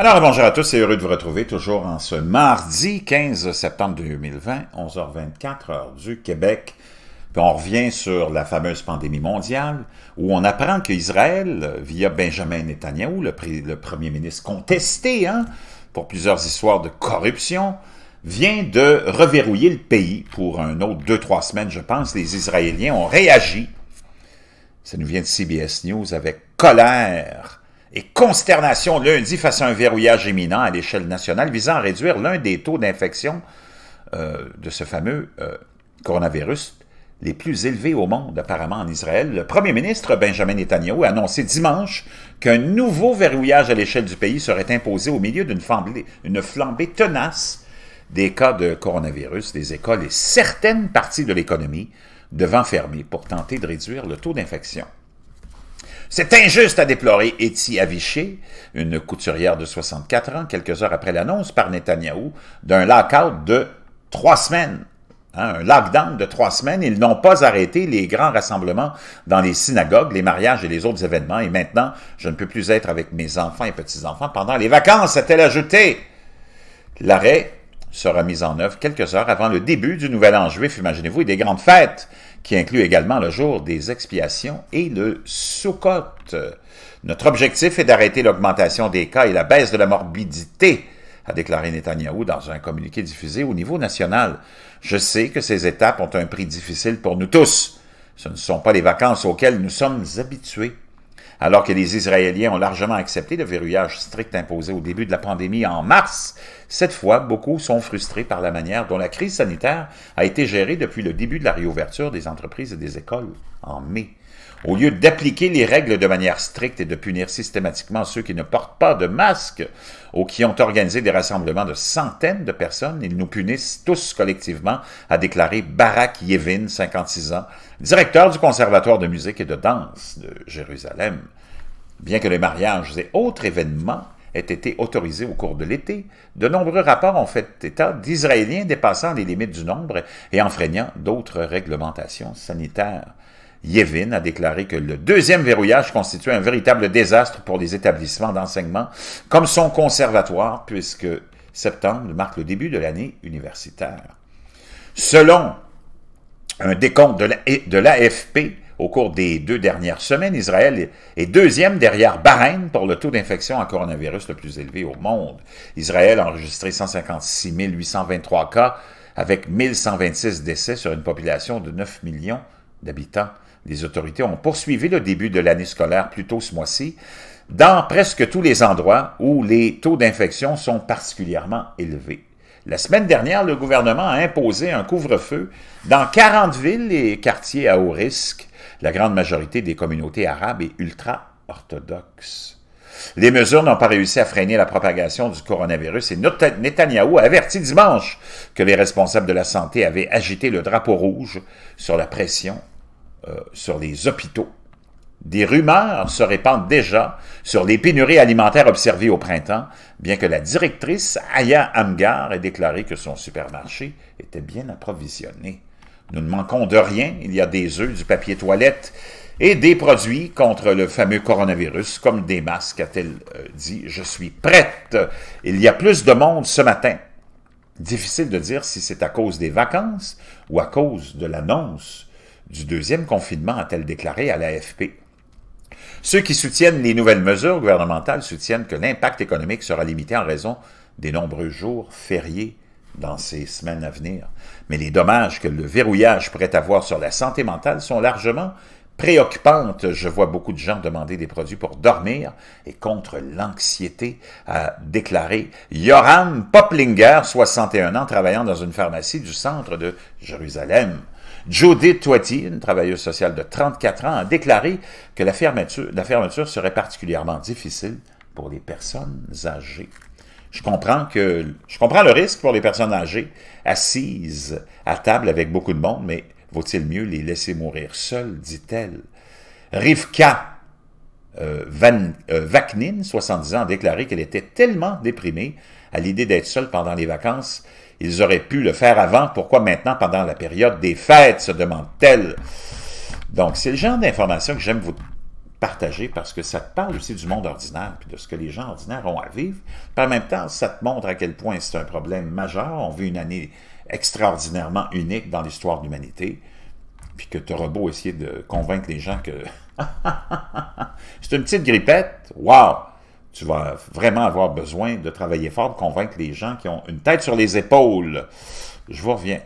Alors, bonjour à tous et heureux de vous retrouver toujours en ce mardi 15 septembre 2020, 11h24, heure du Québec. on revient sur la fameuse pandémie mondiale, où on apprend qu'Israël, via Benjamin Netanyahu, le, premier ministre contesté hein, pour plusieurs histoires de corruption, vient de reverrouiller le pays pour un autre deux, trois semaines, je pense. Les Israéliens ont réagi. Ça nous vient de CBS News avec colère et consternation lundi face à un verrouillage imminent à l'échelle nationale visant à réduire l'un des taux d'infection euh, de ce fameux euh, coronavirus les plus élevés au monde, apparemment en Israël. Le premier ministre Benjamin Netanyahu a annoncé dimanche qu'un nouveau verrouillage à l'échelle du pays serait imposé au milieu d'une flambée, flambée tenace des cas de coronavirus, des écoles et certaines parties de l'économie devant fermer pour tenter de réduire le taux d'infection. C'est injuste à déplorer, Eti Aviché, une couturière de 64 ans, quelques heures après l'annonce par Netanyahou d'un lockout de trois semaines. Hein, un lockdown de trois semaines. Ils n'ont pas arrêté les grands rassemblements dans les synagogues, les mariages et les autres événements. Et maintenant, je ne peux plus être avec mes enfants et petits-enfants pendant les vacances, a-t-elle ajouté. L'arrêt sera mise en œuvre quelques heures avant le début du Nouvel An juif, imaginez-vous, et des grandes fêtes, qui incluent également le jour des expiations et le Sukkot. Notre objectif est d'arrêter l'augmentation des cas et la baisse de la morbidité, a déclaré Netanyahou dans un communiqué diffusé au niveau national. Je sais que ces étapes ont un prix difficile pour nous tous. Ce ne sont pas les vacances auxquelles nous sommes habitués alors que les Israéliens ont largement accepté le verrouillage strict imposé au début de la pandémie en mars. Cette fois, beaucoup sont frustrés par la manière dont la crise sanitaire a été gérée depuis le début de la réouverture des entreprises et des écoles en mai. Au lieu d'appliquer les règles de manière stricte et de punir systématiquement ceux qui ne portent pas de masque ou qui ont organisé des rassemblements de centaines de personnes, ils nous punissent tous collectivement, a déclaré Barak Yevin, 56 ans, directeur du Conservatoire de musique et de danse de Jérusalem. Bien que les mariages et autres événements aient été autorisés au cours de l'été, de nombreux rapports ont fait état d'Israéliens dépassant les limites du nombre et enfreignant d'autres réglementations sanitaires. Yevin a déclaré que le deuxième verrouillage constituait un véritable désastre pour les établissements d'enseignement, comme son conservatoire, puisque septembre marque le début de l'année universitaire. Selon un décompte de l'AFP, au cours des deux dernières semaines, Israël est deuxième derrière Bahreïn pour le taux d'infection à coronavirus le plus élevé au monde. Israël a enregistré 156 823 cas avec 1126 décès sur une population de 9 millions d'habitants. Les autorités ont poursuivi le début de l'année scolaire plus tôt ce mois-ci dans presque tous les endroits où les taux d'infection sont particulièrement élevés. La semaine dernière, le gouvernement a imposé un couvre-feu dans 40 villes et quartiers à haut risque, la grande majorité des communautés arabes et ultra-orthodoxes. Les mesures n'ont pas réussi à freiner la propagation du coronavirus et Netanyahou a averti dimanche que les responsables de la santé avaient agité le drapeau rouge sur la pression euh, sur les hôpitaux. Des rumeurs se répandent déjà sur les pénuries alimentaires observées au printemps, bien que la directrice Aya Amgar ait déclaré que son supermarché était bien approvisionné. Nous ne manquons de rien, il y a des œufs, du papier toilette et des produits contre le fameux coronavirus, comme des masques, a-t-elle euh, dit. Je suis prête. Il y a plus de monde ce matin. Difficile de dire si c'est à cause des vacances ou à cause de l'annonce du deuxième confinement, a-t-elle déclaré à l'AFP. Ceux qui soutiennent les nouvelles mesures gouvernementales soutiennent que l'impact économique sera limité en raison des nombreux jours fériés dans ces semaines à venir. Mais les dommages que le verrouillage pourrait avoir sur la santé mentale sont largement préoccupants. Je vois beaucoup de gens demander des produits pour dormir et contre l'anxiété, a déclaré Yoram Poplinger, 61 ans, travaillant dans une pharmacie du centre de Jérusalem. Jody Twetty, une travailleuse sociale de 34 ans, a déclaré que la fermeture, serait particulièrement difficile pour les personnes âgées. Je comprends, que, je comprends le risque pour les personnes âgées, assises à table avec beaucoup de monde, mais vaut-il mieux les laisser mourir seules, dit-elle. Rivka, euh, Van, 70 euh, ans, a déclaré qu'elle était tellement déprimée à l'idée d'être seule pendant les vacances. Ils auraient pu le faire avant, pourquoi maintenant pendant la période des fêtes, se demande-t-elle. Donc, c'est le genre d'information que j'aime vous partager parce que ça te parle aussi du monde ordinaire, et de ce que les gens ordinaires ont à vivre. Par en même temps, ça te montre à quel point c'est un problème majeur. On vit une année extraordinairement unique dans l'histoire de l'humanité puis que tu auras essayer de convaincre les gens que c'est une petite grippette, waouh, tu vas vraiment avoir besoin de travailler fort, pour convaincre les gens qui ont une tête sur les épaules. Je vous reviens.